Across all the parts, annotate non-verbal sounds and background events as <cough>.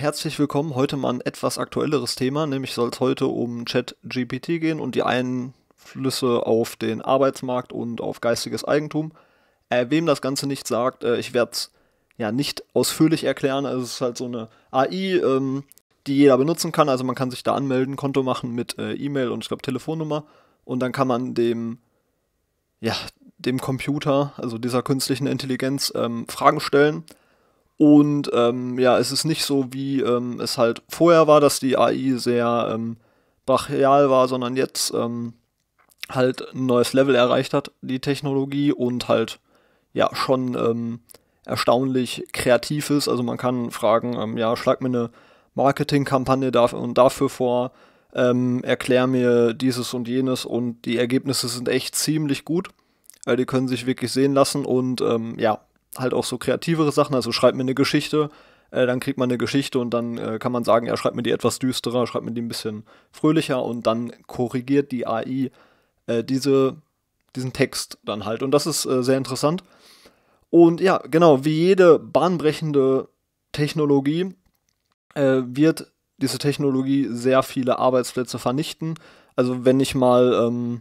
Herzlich willkommen. Heute mal ein etwas aktuelleres Thema, nämlich soll es heute um Chat-GPT gehen und die Einflüsse auf den Arbeitsmarkt und auf geistiges Eigentum. Äh, wem das Ganze nicht sagt, äh, ich werde es ja nicht ausführlich erklären. Also es ist halt so eine AI, ähm, die jeder benutzen kann. Also man kann sich da anmelden, Konto machen mit äh, E-Mail und ich glaube Telefonnummer und dann kann man dem ja dem Computer, also dieser künstlichen Intelligenz, ähm, Fragen stellen und ähm, ja, es ist nicht so, wie ähm, es halt vorher war, dass die AI sehr ähm, brachial war, sondern jetzt ähm, halt ein neues Level erreicht hat, die Technologie und halt ja schon ähm, erstaunlich kreativ ist. Also man kann fragen, ähm, ja, schlag mir eine Marketingkampagne dafür und dafür vor, ähm, erklär mir dieses und jenes und die Ergebnisse sind echt ziemlich gut. Äh, die können sich wirklich sehen lassen und ähm, ja, halt auch so kreativere Sachen, also schreibt mir eine Geschichte, äh, dann kriegt man eine Geschichte und dann äh, kann man sagen, ja, schreibt mir die etwas düsterer, schreibt mir die ein bisschen fröhlicher und dann korrigiert die AI äh, diese, diesen Text dann halt. Und das ist äh, sehr interessant. Und ja, genau, wie jede bahnbrechende Technologie äh, wird diese Technologie sehr viele Arbeitsplätze vernichten. Also wenn ich mal ähm,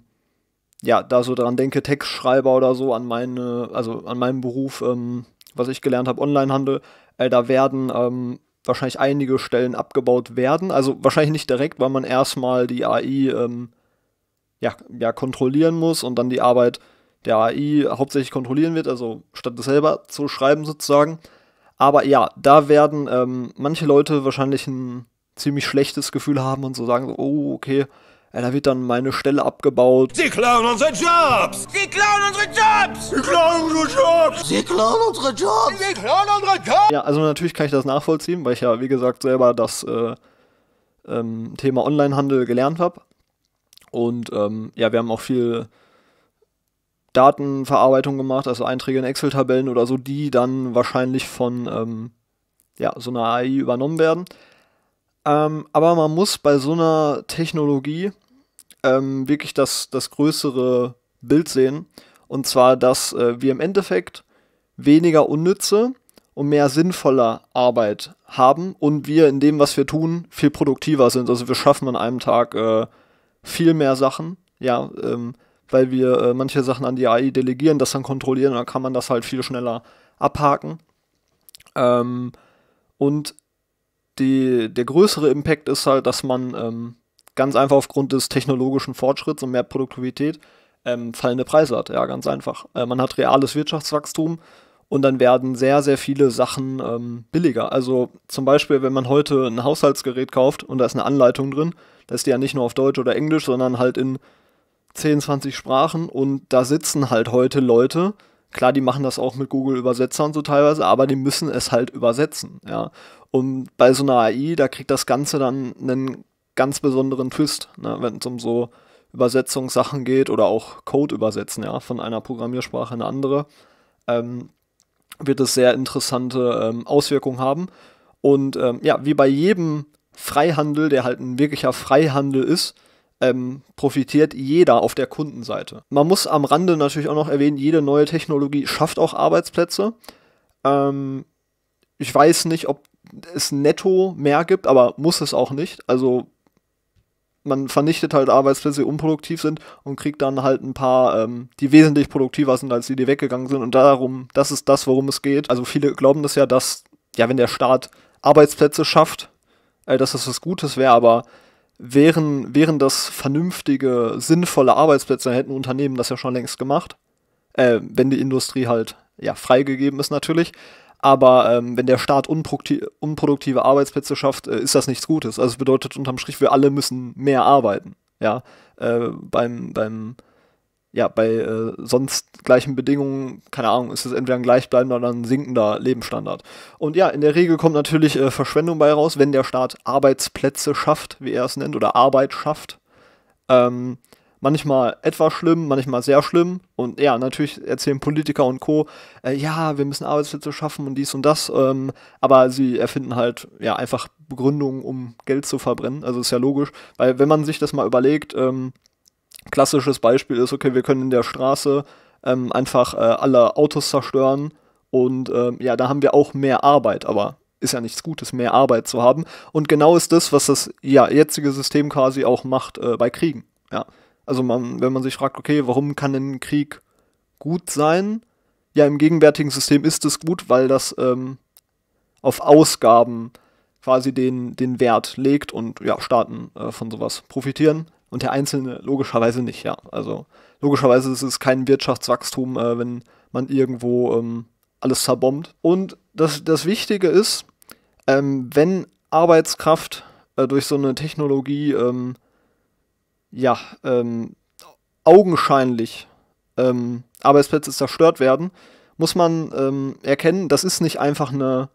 ja, da so dran denke, Textschreiber oder so, an meine, also an meinem Beruf, ähm, was ich gelernt habe, Onlinehandel, äh, da werden ähm, wahrscheinlich einige Stellen abgebaut werden. Also wahrscheinlich nicht direkt, weil man erstmal die AI ähm, ja, ja, kontrollieren muss und dann die Arbeit der AI hauptsächlich kontrollieren wird, also statt das selber zu schreiben sozusagen. Aber ja, da werden ähm, manche Leute wahrscheinlich ein ziemlich schlechtes Gefühl haben und so sagen, oh, okay, ja, da wird dann meine Stelle abgebaut. Sie klauen unsere Jobs! Sie klauen unsere Jobs! Sie klauen unsere Jobs! Sie klauen unsere Jobs! Sie klauen unsere Jobs! Ja, also natürlich kann ich das nachvollziehen, weil ich ja, wie gesagt, selber das äh, ähm, Thema Onlinehandel gelernt habe. Und ähm, ja, wir haben auch viel Datenverarbeitung gemacht, also Einträge in Excel-Tabellen oder so, die dann wahrscheinlich von ähm, ja, so einer AI übernommen werden ähm, aber man muss bei so einer Technologie ähm, wirklich das, das größere Bild sehen. Und zwar, dass äh, wir im Endeffekt weniger unnütze und mehr sinnvolle Arbeit haben und wir in dem, was wir tun, viel produktiver sind. Also wir schaffen an einem Tag äh, viel mehr Sachen, ja, ähm, weil wir äh, manche Sachen an die AI delegieren, das dann kontrollieren, dann kann man das halt viel schneller abhaken. Ähm, und die, der größere Impact ist halt, dass man ähm, Ganz einfach aufgrund des technologischen Fortschritts und mehr Produktivität ähm, fallende Preise hat. Ja, ganz einfach. Äh, man hat reales Wirtschaftswachstum und dann werden sehr, sehr viele Sachen ähm, billiger. Also zum Beispiel, wenn man heute ein Haushaltsgerät kauft und da ist eine Anleitung drin, da ist die ja nicht nur auf Deutsch oder Englisch, sondern halt in 10, 20 Sprachen und da sitzen halt heute Leute, Klar, die machen das auch mit Google-Übersetzern so teilweise, aber die müssen es halt übersetzen, ja. Und bei so einer AI, da kriegt das Ganze dann einen ganz besonderen Twist, ne, wenn es um so Übersetzungssachen geht oder auch Code übersetzen, ja, von einer Programmiersprache in eine andere, ähm, wird es sehr interessante ähm, Auswirkungen haben. Und ähm, ja, wie bei jedem Freihandel, der halt ein wirklicher Freihandel ist, ähm, profitiert jeder auf der Kundenseite. Man muss am Rande natürlich auch noch erwähnen, jede neue Technologie schafft auch Arbeitsplätze. Ähm, ich weiß nicht, ob es netto mehr gibt, aber muss es auch nicht. Also man vernichtet halt Arbeitsplätze, die unproduktiv sind und kriegt dann halt ein paar, ähm, die wesentlich produktiver sind als die, die weggegangen sind. Und darum, das ist das, worum es geht. Also viele glauben das ja, dass, ja, wenn der Staat Arbeitsplätze schafft, äh, dass das was Gutes wäre, aber wären, wären das vernünftige, sinnvolle Arbeitsplätze, hätten Unternehmen das ja schon längst gemacht. Äh, wenn die Industrie halt ja freigegeben ist natürlich. Aber ähm, wenn der Staat unproduktive, Arbeitsplätze schafft, äh, ist das nichts Gutes. Also es bedeutet unterm Strich, wir alle müssen mehr arbeiten. Ja, äh, beim, beim, ja, bei äh, sonst gleichen Bedingungen, keine Ahnung, ist es entweder ein gleichbleibender oder ein sinkender Lebensstandard. Und ja, in der Regel kommt natürlich äh, Verschwendung bei raus, wenn der Staat Arbeitsplätze schafft, wie er es nennt, oder Arbeit schafft. Ähm, manchmal etwas schlimm, manchmal sehr schlimm. Und ja, natürlich erzählen Politiker und Co., äh, ja, wir müssen Arbeitsplätze schaffen und dies und das. Ähm, aber sie erfinden halt ja einfach Begründungen, um Geld zu verbrennen. Also ist ja logisch, weil wenn man sich das mal überlegt, ähm, klassisches Beispiel ist, okay, wir können in der Straße ähm, einfach äh, alle Autos zerstören und ähm, ja, da haben wir auch mehr Arbeit, aber ist ja nichts Gutes, mehr Arbeit zu haben. Und genau ist das, was das ja, jetzige System quasi auch macht äh, bei Kriegen. Ja, also man, wenn man sich fragt, okay, warum kann ein Krieg gut sein? Ja, im gegenwärtigen System ist es gut, weil das ähm, auf Ausgaben quasi den, den Wert legt und ja, Staaten äh, von sowas profitieren und der Einzelne logischerweise nicht, ja. Also logischerweise ist es kein Wirtschaftswachstum, äh, wenn man irgendwo ähm, alles zerbombt. Und das, das Wichtige ist, ähm, wenn Arbeitskraft äh, durch so eine Technologie ähm, ja, ähm, augenscheinlich ähm, Arbeitsplätze zerstört werden, muss man ähm, erkennen, das ist nicht einfach eine,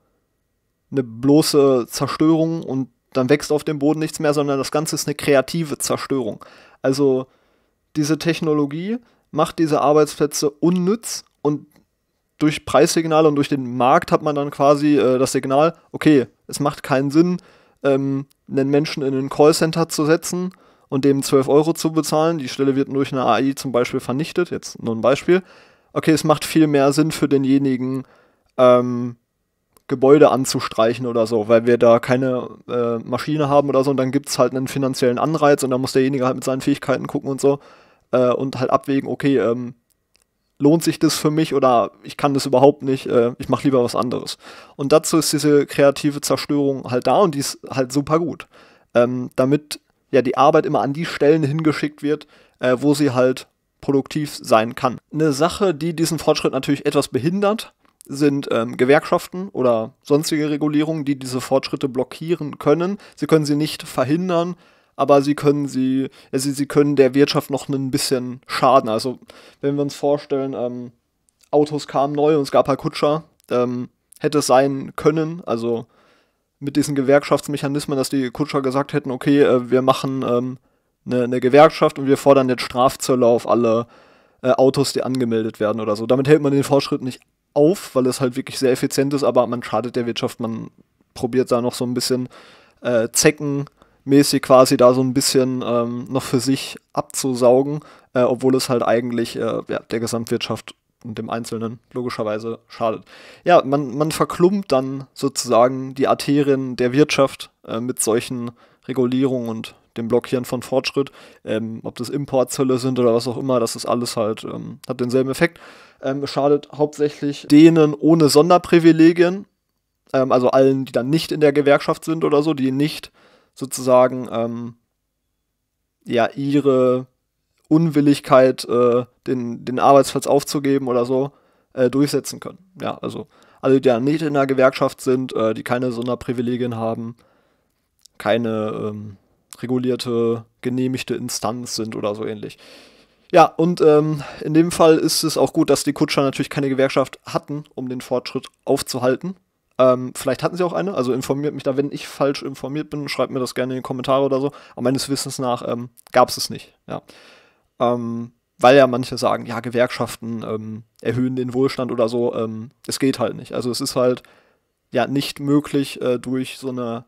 eine bloße Zerstörung und dann wächst auf dem Boden nichts mehr, sondern das Ganze ist eine kreative Zerstörung. Also diese Technologie macht diese Arbeitsplätze unnütz und durch Preissignale und durch den Markt hat man dann quasi äh, das Signal, okay, es macht keinen Sinn, ähm, einen Menschen in ein Callcenter zu setzen, und dem 12 Euro zu bezahlen, die Stelle wird durch eine AI zum Beispiel vernichtet, jetzt nur ein Beispiel, okay, es macht viel mehr Sinn für denjenigen, ähm, Gebäude anzustreichen oder so, weil wir da keine äh, Maschine haben oder so und dann gibt es halt einen finanziellen Anreiz und dann muss derjenige halt mit seinen Fähigkeiten gucken und so äh, und halt abwägen, okay, ähm, lohnt sich das für mich oder ich kann das überhaupt nicht, äh, ich mache lieber was anderes. Und dazu ist diese kreative Zerstörung halt da und die ist halt super gut, ähm, damit ja die Arbeit immer an die Stellen hingeschickt wird, äh, wo sie halt produktiv sein kann. Eine Sache, die diesen Fortschritt natürlich etwas behindert, sind ähm, Gewerkschaften oder sonstige Regulierungen, die diese Fortschritte blockieren können. Sie können sie nicht verhindern, aber sie können sie, also sie können der Wirtschaft noch ein bisschen schaden. Also wenn wir uns vorstellen, ähm, Autos kamen neu und es gab halt Kutscher, ähm, hätte es sein können, also mit diesen Gewerkschaftsmechanismen, dass die Kutscher gesagt hätten, okay, äh, wir machen ähm, eine, eine, Gewerkschaft und wir fordern jetzt Strafzölle auf alle äh, Autos, die angemeldet werden oder so. Damit hält man den Fortschritt nicht auf, weil es halt wirklich sehr effizient ist, aber man schadet der Wirtschaft, man probiert da noch so ein bisschen äh, zeckenmäßig quasi da so ein bisschen ähm, noch für sich abzusaugen, äh, obwohl es halt eigentlich äh, ja, der Gesamtwirtschaft und dem Einzelnen logischerweise schadet. Ja, man, man verklumpt dann sozusagen die Arterien der Wirtschaft äh, mit solchen Regulierungen und dem Blockieren von Fortschritt, ähm, ob das Importzölle sind oder was auch immer, das ist alles halt, ähm, hat denselben Effekt. Ähm, schadet hauptsächlich denen ohne Sonderprivilegien, ähm, also allen, die dann nicht in der Gewerkschaft sind oder so, die nicht sozusagen ähm, ja ihre Unwilligkeit, äh, den, den Arbeitsplatz aufzugeben oder so, äh, durchsetzen können. Ja, also alle, die ja nicht in der Gewerkschaft sind, äh, die keine Sonderprivilegien haben, keine ähm, regulierte, genehmigte Instanz sind oder so ähnlich. Ja, und ähm, in dem Fall ist es auch gut, dass die Kutscher natürlich keine Gewerkschaft hatten, um den Fortschritt aufzuhalten. Ähm, vielleicht hatten sie auch eine, also informiert mich da, wenn ich falsch informiert bin, schreibt mir das gerne in die Kommentare oder so. Aber meines Wissens nach ähm, gab es es nicht. Ja. Ähm, weil ja manche sagen, ja, Gewerkschaften ähm, erhöhen den Wohlstand oder so. Ähm, es geht halt nicht. Also es ist halt ja nicht möglich äh, durch so eine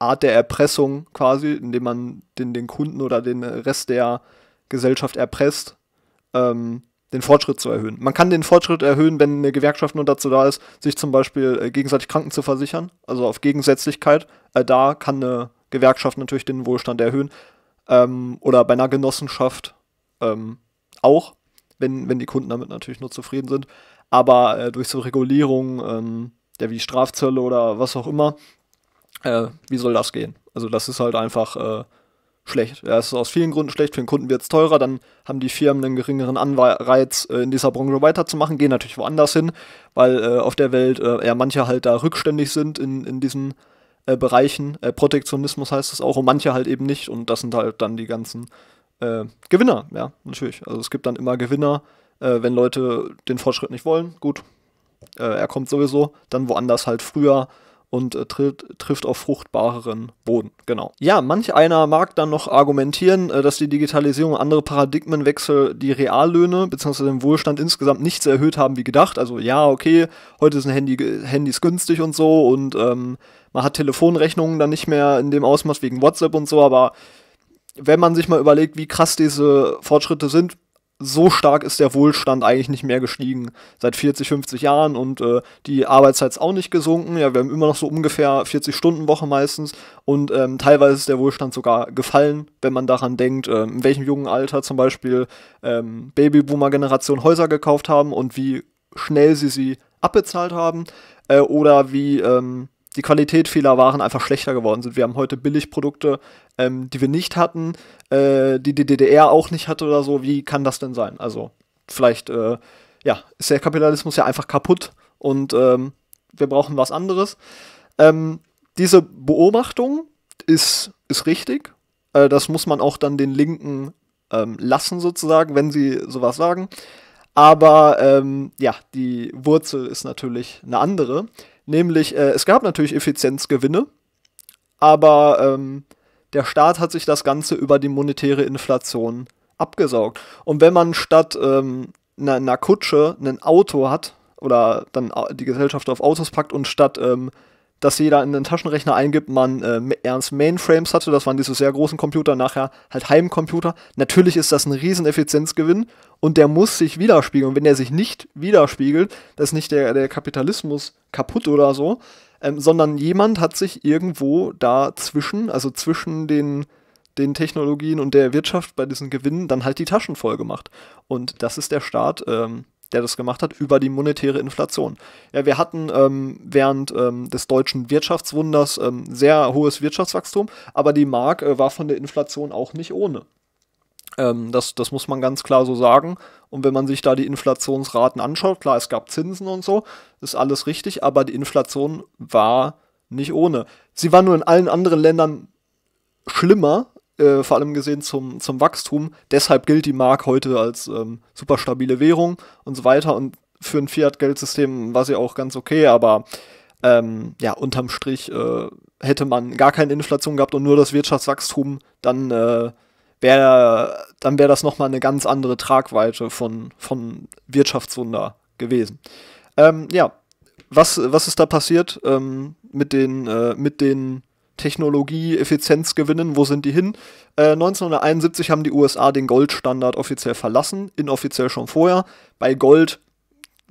Art der Erpressung quasi, indem man den, den Kunden oder den Rest der Gesellschaft erpresst, ähm, den Fortschritt zu erhöhen. Man kann den Fortschritt erhöhen, wenn eine Gewerkschaft nur dazu da ist, sich zum Beispiel äh, gegenseitig Kranken zu versichern, also auf Gegensätzlichkeit. Äh, da kann eine Gewerkschaft natürlich den Wohlstand erhöhen. Ähm, oder bei einer Genossenschaft ähm, auch, wenn, wenn die Kunden damit natürlich nur zufrieden sind. Aber äh, durch so Regulierung ähm, der wie Strafzölle oder was auch immer, äh, wie soll das gehen? Also das ist halt einfach äh, schlecht. Ja, es ist aus vielen Gründen schlecht. Für den Kunden wird es teurer, dann haben die Firmen einen geringeren Anreiz, äh, in dieser Branche weiterzumachen, gehen natürlich woanders hin, weil äh, auf der Welt äh, ja manche halt da rückständig sind in, in diesen Bereichen. Protektionismus heißt es auch und manche halt eben nicht und das sind halt dann die ganzen äh, Gewinner, ja, natürlich. Also es gibt dann immer Gewinner, äh, wenn Leute den Fortschritt nicht wollen, gut, äh, er kommt sowieso dann woanders halt früher und äh, tritt, trifft auf fruchtbareren Boden. Genau. Ja, manch einer mag dann noch argumentieren, äh, dass die Digitalisierung und andere Paradigmenwechsel die Reallöhne bzw. den Wohlstand insgesamt nicht so erhöht haben wie gedacht. Also ja, okay, heute sind Handy, Handys günstig und so und ähm, man hat Telefonrechnungen dann nicht mehr in dem Ausmaß wegen WhatsApp und so, aber wenn man sich mal überlegt, wie krass diese Fortschritte sind, so stark ist der Wohlstand eigentlich nicht mehr gestiegen seit 40, 50 Jahren und äh, die Arbeitszeit ist auch nicht gesunken. Ja, wir haben immer noch so ungefähr 40 Stunden Woche meistens und ähm, teilweise ist der Wohlstand sogar gefallen, wenn man daran denkt, äh, in welchem jungen Alter zum Beispiel ähm, Babyboomer-Generation Häuser gekauft haben und wie schnell sie sie abbezahlt haben äh, oder wie ähm, die Qualität vieler waren einfach schlechter geworden sind. Wir haben heute Billigprodukte, ähm, die wir nicht hatten, äh, die die DDR auch nicht hatte oder so. Wie kann das denn sein? Also vielleicht, äh, ja, ist der Kapitalismus ja einfach kaputt und ähm, wir brauchen was anderes. Ähm, diese Beobachtung ist, ist richtig. Äh, das muss man auch dann den Linken ähm, lassen sozusagen, wenn sie sowas sagen. Aber ähm, ja, die Wurzel ist natürlich eine andere Nämlich, äh, es gab natürlich Effizienzgewinne, aber ähm, der Staat hat sich das Ganze über die monetäre Inflation abgesaugt. Und wenn man statt ähm, einer ähm, Kutsche ein Auto hat oder dann die Gesellschaft auf Autos packt und statt ähm, dass jeder in den Taschenrechner eingibt, man äh, ernst Mainframes hatte, das waren diese sehr großen Computer, nachher halt Heimcomputer. Natürlich ist das ein riesen Effizienzgewinn und der muss sich widerspiegeln. wenn der sich nicht widerspiegelt, das ist nicht der, der Kapitalismus kaputt oder so, ähm, sondern jemand hat sich irgendwo dazwischen, also zwischen den, den Technologien und der Wirtschaft bei diesen Gewinnen, dann halt die Taschen voll gemacht. Und das ist der Staat. Ähm, der das gemacht hat, über die monetäre Inflation. Ja, wir hatten ähm, während ähm, des deutschen Wirtschaftswunders ähm, sehr hohes Wirtschaftswachstum, aber die Mark äh, war von der Inflation auch nicht ohne. Ähm, das, das muss man ganz klar so sagen. Und wenn man sich da die Inflationsraten anschaut, klar, es gab Zinsen und so, ist alles richtig, aber die Inflation war nicht ohne. Sie war nur in allen anderen Ländern schlimmer, äh, vor allem gesehen zum, zum Wachstum. Deshalb gilt die Mark heute als ähm, super stabile Währung und so weiter. Und für ein Fiat-Geldsystem war sie auch ganz okay, aber ähm, ja, unterm Strich äh, hätte man gar keine Inflation gehabt und nur das Wirtschaftswachstum, dann äh, wäre dann wär das nochmal eine ganz andere Tragweite von, von Wirtschaftswunder gewesen. Ähm, ja, was, was ist da passiert ähm, mit den, äh, mit den Technologie, Effizienz gewinnen, wo sind die hin? Äh, 1971 haben die USA den Goldstandard offiziell verlassen, inoffiziell schon vorher. Bei Gold,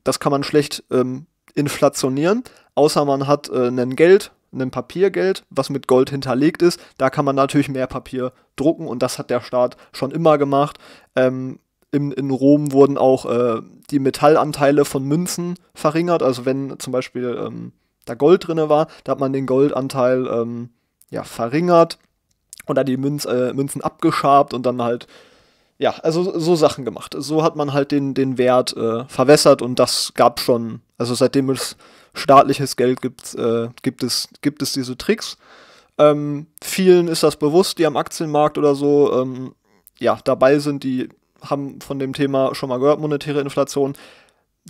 das kann man schlecht ähm, inflationieren, außer man hat äh, ein Geld, ein Papiergeld, was mit Gold hinterlegt ist. Da kann man natürlich mehr Papier drucken und das hat der Staat schon immer gemacht. Ähm, in, in, Rom wurden auch äh, die Metallanteile von Münzen verringert. Also wenn zum Beispiel ähm, da Gold drin war, da hat man den Goldanteil ähm, ja, verringert oder die Münz, äh, Münzen abgeschabt und dann halt, ja, also so Sachen gemacht. So hat man halt den, den Wert äh, verwässert und das gab schon, also seitdem es staatliches Geld gibt, äh, gibt, es, gibt es diese Tricks. Ähm, vielen ist das bewusst, die am Aktienmarkt oder so ähm, ja, dabei sind, die haben von dem Thema schon mal gehört, monetäre Inflation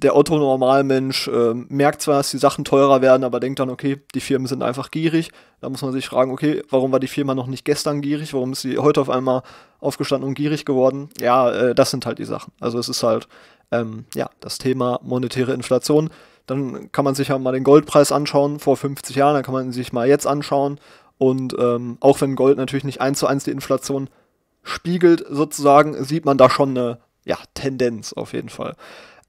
der Otto-Normalmensch äh, merkt zwar, dass die Sachen teurer werden, aber denkt dann, okay, die Firmen sind einfach gierig. Da muss man sich fragen, okay, warum war die Firma noch nicht gestern gierig? Warum ist sie heute auf einmal aufgestanden und gierig geworden? Ja, äh, das sind halt die Sachen. Also es ist halt, ähm, ja, das Thema monetäre Inflation. Dann kann man sich ja mal den Goldpreis anschauen vor 50 Jahren, dann kann man sich mal jetzt anschauen. Und ähm, auch wenn Gold natürlich nicht eins zu eins die Inflation spiegelt, sozusagen, sieht man da schon eine ja, Tendenz auf jeden Fall.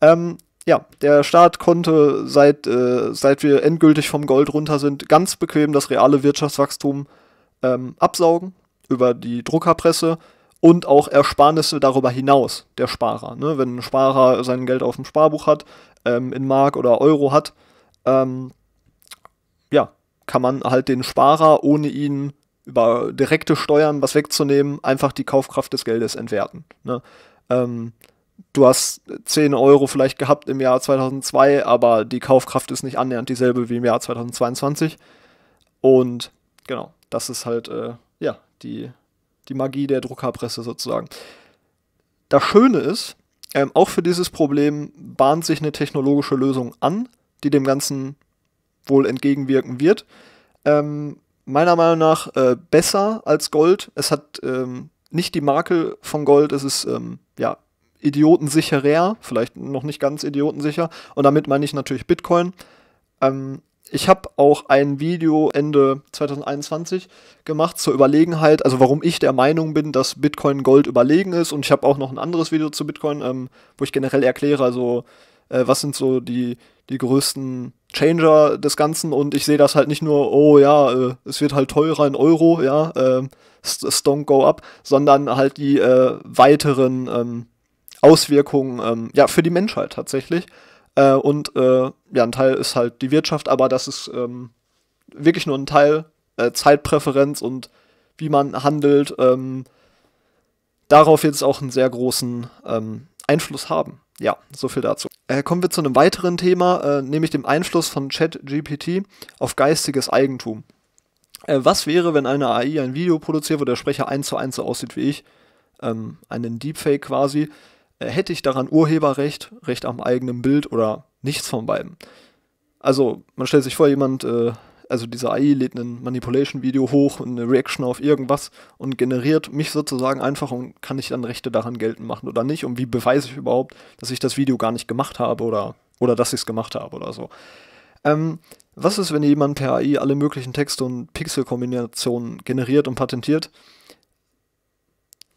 Ähm, ja, der Staat konnte, seit, äh, seit wir endgültig vom Gold runter sind, ganz bequem das reale Wirtschaftswachstum ähm, absaugen über die Druckerpresse und auch Ersparnisse darüber hinaus, der Sparer. Ne? Wenn ein Sparer sein Geld auf dem Sparbuch hat, ähm, in Mark oder Euro hat, ähm, ja, kann man halt den Sparer, ohne ihn über direkte Steuern was wegzunehmen, einfach die Kaufkraft des Geldes entwerten. Ne? Ähm, du hast 10 Euro vielleicht gehabt im Jahr 2002, aber die Kaufkraft ist nicht annähernd dieselbe wie im Jahr 2022. Und genau, das ist halt, äh, ja, die, die Magie der Druckerpresse sozusagen. Das Schöne ist, ähm, auch für dieses Problem bahnt sich eine technologische Lösung an, die dem Ganzen wohl entgegenwirken wird. Ähm, meiner Meinung nach äh, besser als Gold. Es hat ähm, nicht die Makel von Gold, es ist ähm, ja idiotensicherer, vielleicht noch nicht ganz idiotensicher. Und damit meine ich natürlich Bitcoin. Ähm, ich habe auch ein Video Ende 2021 gemacht zur Überlegenheit, also warum ich der Meinung bin, dass Bitcoin Gold überlegen ist. Und ich habe auch noch ein anderes Video zu Bitcoin, ähm, wo ich generell erkläre, also äh, was sind so die, die größten Changer des Ganzen. Und ich sehe das halt nicht nur, oh ja, äh, es wird halt teurer in Euro, ja, äh, don't go up, sondern halt die äh, weiteren... Ähm, Auswirkungen ähm, ja, für die Menschheit tatsächlich. Äh, und äh, ja, ein Teil ist halt die Wirtschaft, aber das ist ähm, wirklich nur ein Teil äh, Zeitpräferenz und wie man handelt, ähm, darauf jetzt auch einen sehr großen ähm, Einfluss haben. Ja, so viel dazu. Äh, kommen wir zu einem weiteren Thema, äh, nämlich dem Einfluss von ChatGPT auf geistiges Eigentum. Äh, was wäre, wenn eine AI ein Video produziert, wo der Sprecher eins zu eins so aussieht wie ich? Ähm, einen Deepfake quasi, äh, hätte ich daran Urheberrecht, Recht am eigenen Bild oder nichts von beiden. Also, man stellt sich vor, jemand, äh, also diese AI lädt ein Manipulation-Video hoch eine Reaction auf irgendwas und generiert mich sozusagen einfach und kann ich dann Rechte daran geltend machen oder nicht und wie beweise ich überhaupt, dass ich das Video gar nicht gemacht habe oder, oder dass ich es gemacht habe oder so. Ähm, was ist, wenn jemand per AI alle möglichen Texte und Pixelkombinationen generiert und patentiert?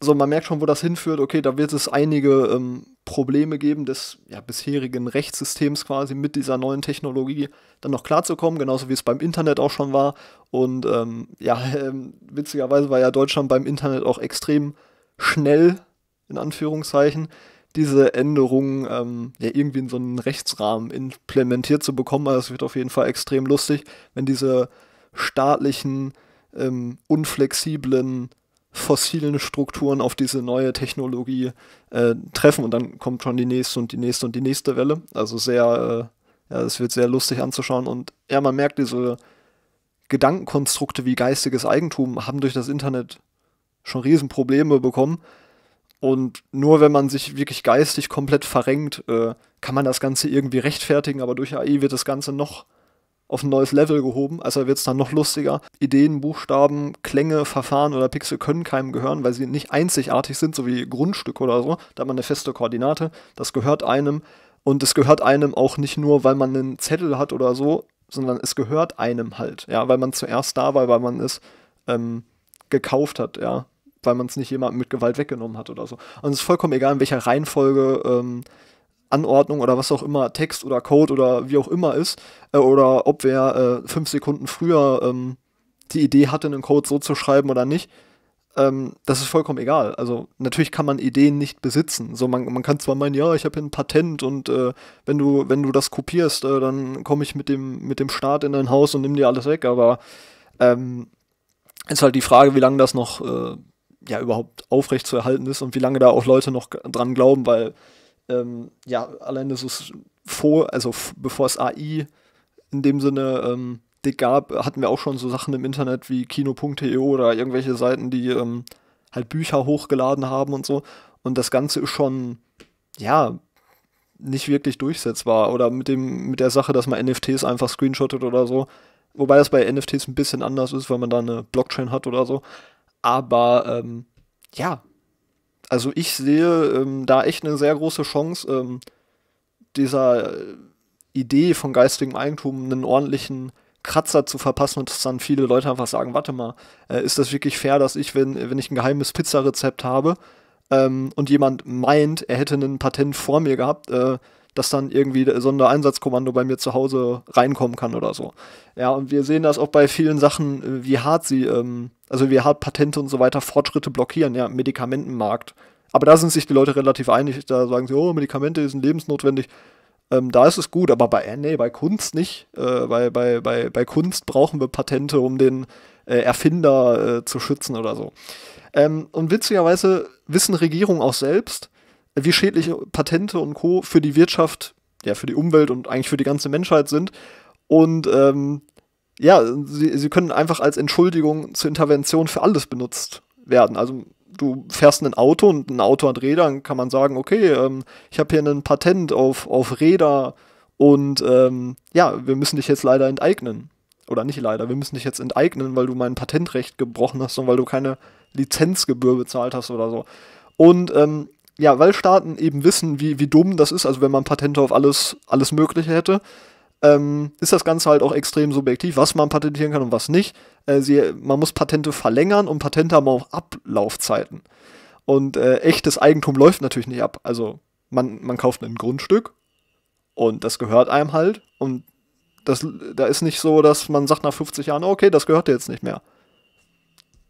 so man merkt schon, wo das hinführt. Okay, da wird es einige ähm, Probleme geben, des ja, bisherigen Rechtssystems quasi mit dieser neuen Technologie dann noch klarzukommen, genauso wie es beim Internet auch schon war. Und ähm, ja, <laughs> äh, witzigerweise war ja Deutschland beim Internet auch extrem schnell, in Anführungszeichen, diese Änderungen ähm, ja, irgendwie in so einen Rechtsrahmen implementiert zu bekommen. Also es wird auf jeden Fall extrem lustig, wenn diese staatlichen, ähm, unflexiblen fossilen Strukturen auf diese neue Technologie äh, treffen und dann kommt schon die nächste und die nächste und die nächste Welle. Also sehr, äh, ja, es wird sehr lustig anzuschauen und ja, man merkt, diese Gedankenkonstrukte wie geistiges Eigentum haben durch das Internet schon Riesenprobleme bekommen. Und nur wenn man sich wirklich geistig komplett verrenkt, äh, kann man das Ganze irgendwie rechtfertigen, aber durch AI wird das Ganze noch auf ein neues Level gehoben. Also wird es dann noch lustiger. Ideen, Buchstaben, Klänge, Verfahren oder Pixel können keinem gehören, weil sie nicht einzigartig sind, so wie Grundstücke oder so. Da hat man eine feste Koordinate. Das gehört einem. Und es gehört einem auch nicht nur, weil man einen Zettel hat oder so, sondern es gehört einem halt. Ja, weil man zuerst da war, weil man es ähm, gekauft hat, ja. Weil man es nicht jemandem mit Gewalt weggenommen hat oder so. Und es ist vollkommen egal, in welcher Reihenfolge. Ähm, Anordnung oder was auch immer, Text oder Code oder wie auch immer ist, äh, oder ob wer äh, fünf Sekunden früher ähm, die Idee hatte, einen Code so zu schreiben oder nicht, ähm, das ist vollkommen egal. Also natürlich kann man Ideen nicht besitzen. So, man, man kann zwar meinen, ja, ich habe hier ein Patent und äh, wenn du, wenn du das kopierst, äh, dann komme ich mit dem, mit dem Staat in dein Haus und nimm dir alles weg, aber ähm, ist halt die Frage, wie lange das noch äh, ja überhaupt aufrecht zu erhalten ist und wie lange da auch Leute noch dran glauben, weil ähm, ja, alleine so vor, also bevor es AI in dem Sinne ähm, dick gab, hatten wir auch schon so Sachen im Internet wie kino.de oder irgendwelche Seiten, die ähm, halt Bücher hochgeladen haben und so. Und das Ganze ist schon, ja, nicht wirklich durchsetzbar. Oder mit dem, mit der Sache, dass man NFTs einfach screenshottet oder so. Wobei das bei NFTs ein bisschen anders ist, weil man da eine Blockchain hat oder so. Aber ähm, ja, also ich sehe ähm, da echt eine sehr große Chance, ähm, dieser äh, Idee von geistigem Eigentum einen ordentlichen Kratzer zu verpassen und dass dann viele Leute einfach sagen, warte mal, äh, ist das wirklich fair, dass ich, wenn, wenn ich ein geheimes Pizzarezept habe ähm, und jemand meint, er hätte ein Patent vor mir gehabt, äh, dass dann irgendwie so ein Einsatzkommando bei mir zu Hause reinkommen kann oder so. Ja, und wir sehen das auch bei vielen Sachen, äh, wie hart sie, ähm, also wie hart Patente und so weiter Fortschritte blockieren, ja, Medikamentenmarkt. Aber da sind sich die Leute relativ einig, da sagen sie, oh, Medikamente sind lebensnotwendig. Ähm, da ist es gut, aber bei, äh, nee, bei Kunst nicht. Äh, bei, bei, bei, bei Kunst brauchen wir Patente, um den äh, Erfinder äh, zu schützen oder so. Ähm, und witzigerweise wissen Regierungen auch selbst, wie schädlich Patente und Co. für die Wirtschaft, ja, für die Umwelt und eigentlich für die ganze Menschheit sind. Und ähm, ja, sie, sie können einfach als Entschuldigung zur Intervention für alles benutzt werden. Also du fährst ein Auto und ein Auto hat Räder, dann kann man sagen, okay, ähm, ich habe hier ein Patent auf, auf Räder und ähm, ja, wir müssen dich jetzt leider enteignen. Oder nicht leider, wir müssen dich jetzt enteignen, weil du mein Patentrecht gebrochen hast und weil du keine Lizenzgebühr bezahlt hast oder so. Und ähm, ja, weil Staaten eben wissen, wie, wie dumm das ist, also wenn man Patente auf alles, alles Mögliche hätte, ähm, ist das Ganze halt auch extrem subjektiv, was man patentieren kann und was nicht. Äh, sie, man muss Patente verlängern und Patente haben auch Ablaufzeiten. Und äh, echtes Eigentum läuft natürlich nicht ab. Also man, man kauft ein Grundstück und das gehört einem halt. Und das, da ist nicht so, dass man sagt nach 50 Jahren, okay, das gehört dir jetzt nicht mehr.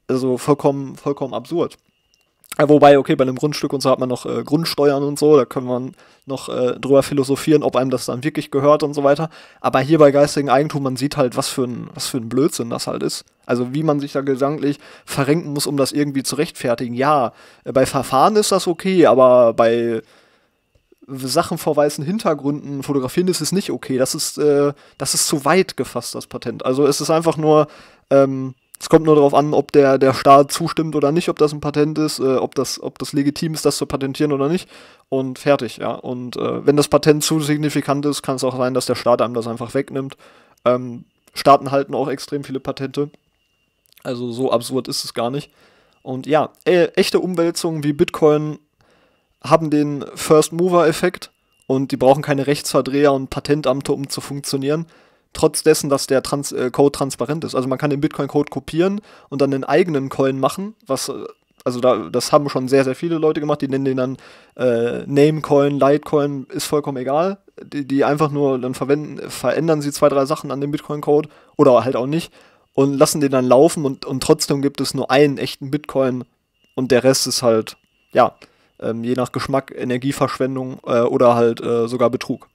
Also vollkommen, vollkommen absurd. Äh, wobei, okay, bei einem Grundstück und so hat man noch äh, Grundsteuern und so, da kann man noch äh, drüber philosophieren, ob einem das dann wirklich gehört und so weiter. Aber hier bei geistigem Eigentum, man sieht halt, was für ein, was für ein Blödsinn das halt ist. Also wie man sich da gedanklich verrenken muss, um das irgendwie zu rechtfertigen. Ja, äh, bei Verfahren ist das okay, aber bei Sachen vor weißen Hintergründen fotografieren, ist es nicht okay. Das ist, äh, das ist zu weit gefasst, das Patent. Also es ist einfach nur, ähm, es kommt nur darauf an, ob der, der Staat zustimmt oder nicht, ob das ein Patent ist, äh, ob, das, ob das legitim ist, das zu patentieren oder nicht. Und fertig, ja. Und äh, wenn das Patent zu signifikant ist, kann es auch sein, dass der Staat einem das einfach wegnimmt. Ähm, Staaten halten auch extrem viele Patente. Also so absurd ist es gar nicht. Und ja, äh, echte Umwälzungen wie Bitcoin haben den First-Mover-Effekt und die brauchen keine Rechtsverdreher und Patentamte, um zu funktionieren, trotz dessen, dass der Trans äh, Code transparent ist. Also man kann den Bitcoin-Code kopieren und dann einen eigenen Coin machen, was, äh, also da, das haben schon sehr, sehr viele Leute gemacht, die nennen den dann äh, Namecoin, Litecoin, ist vollkommen egal. Die, die einfach nur dann verwenden, verändern sie zwei, drei Sachen an dem Bitcoin-Code oder halt auch nicht und lassen den dann laufen und, und trotzdem gibt es nur einen echten Bitcoin und der Rest ist halt, ja, ähm, je nach Geschmack, Energieverschwendung äh, oder halt äh, sogar Betrug.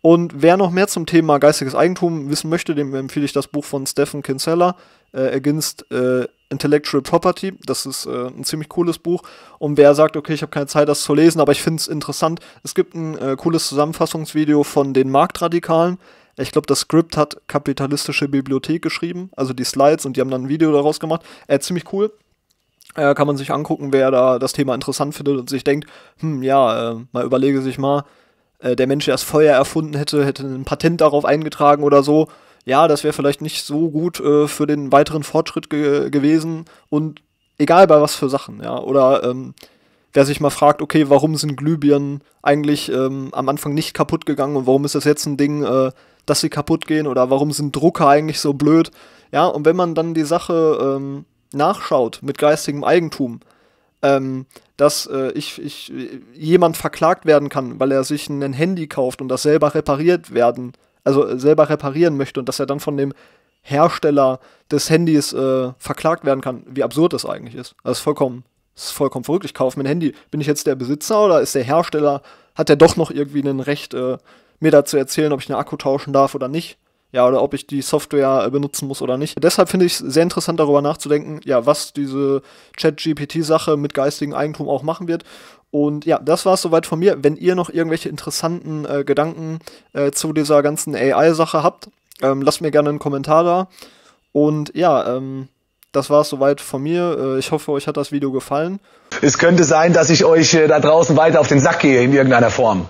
Und wer noch mehr zum Thema geistiges Eigentum wissen möchte, dem empfehle ich das Buch von Stephen Kinsella, äh, Against äh, Intellectual Property. Das ist äh, ein ziemlich cooles Buch. Und wer sagt, okay, ich habe keine Zeit, das zu lesen, aber ich finde es interessant, es gibt ein äh, cooles Zusammenfassungsvideo von den Marktradikalen. Ich glaube, das Skript hat Kapitalistische Bibliothek geschrieben, also die Slides, und die haben dann ein Video daraus gemacht. Äh, ziemlich cool äh, kann man sich angucken, wer da das Thema interessant findet und sich denkt, hm, ja, äh, mal überlege sich mal, äh, der Mensch, der das Feuer erfunden hätte, hätte ein Patent darauf eingetragen oder so. Ja, das wäre vielleicht nicht so gut äh, für den weiteren Fortschritt ge gewesen und egal bei was für Sachen, ja. Oder ähm, wer sich mal fragt, okay, warum sind Glühbirnen eigentlich ähm, am Anfang nicht kaputt gegangen und warum ist das jetzt ein Ding, äh, dass sie kaputt gehen oder warum sind Drucker eigentlich so blöd? Ja, und wenn man dann die Sache ähm, nachschaut mit geistigem Eigentum, ähm, dass äh, ich, ich, jemand verklagt werden kann, weil er sich ein Handy kauft und das selber repariert werden, also äh, selber reparieren möchte und dass er dann von dem Hersteller des Handys äh, verklagt werden kann, wie absurd das eigentlich ist. Das also, ist vollkommen, das ist vollkommen verrückt. Ich kaufe mir ein Handy. Bin ich jetzt der Besitzer oder ist der Hersteller, hat er doch noch irgendwie ein Recht, äh, mir dazu erzählen, ob ich einen Akku tauschen darf oder nicht? ja, oder ob ich die Software äh, benutzen muss oder nicht. Deshalb finde ich es sehr interessant, darüber nachzudenken, ja, was diese Chat-GPT-Sache mit geistigem Eigentum auch machen wird. Und ja, das war es soweit von mir. Wenn ihr noch irgendwelche interessanten äh, Gedanken äh, zu dieser ganzen AI-Sache habt, ähm, lasst mir gerne einen Kommentar da. Und ja, ähm, das war es soweit von mir. Äh, ich hoffe, euch hat das Video gefallen. Es könnte sein, dass ich euch äh, da draußen weiter auf den Sack gehe in irgendeiner Form.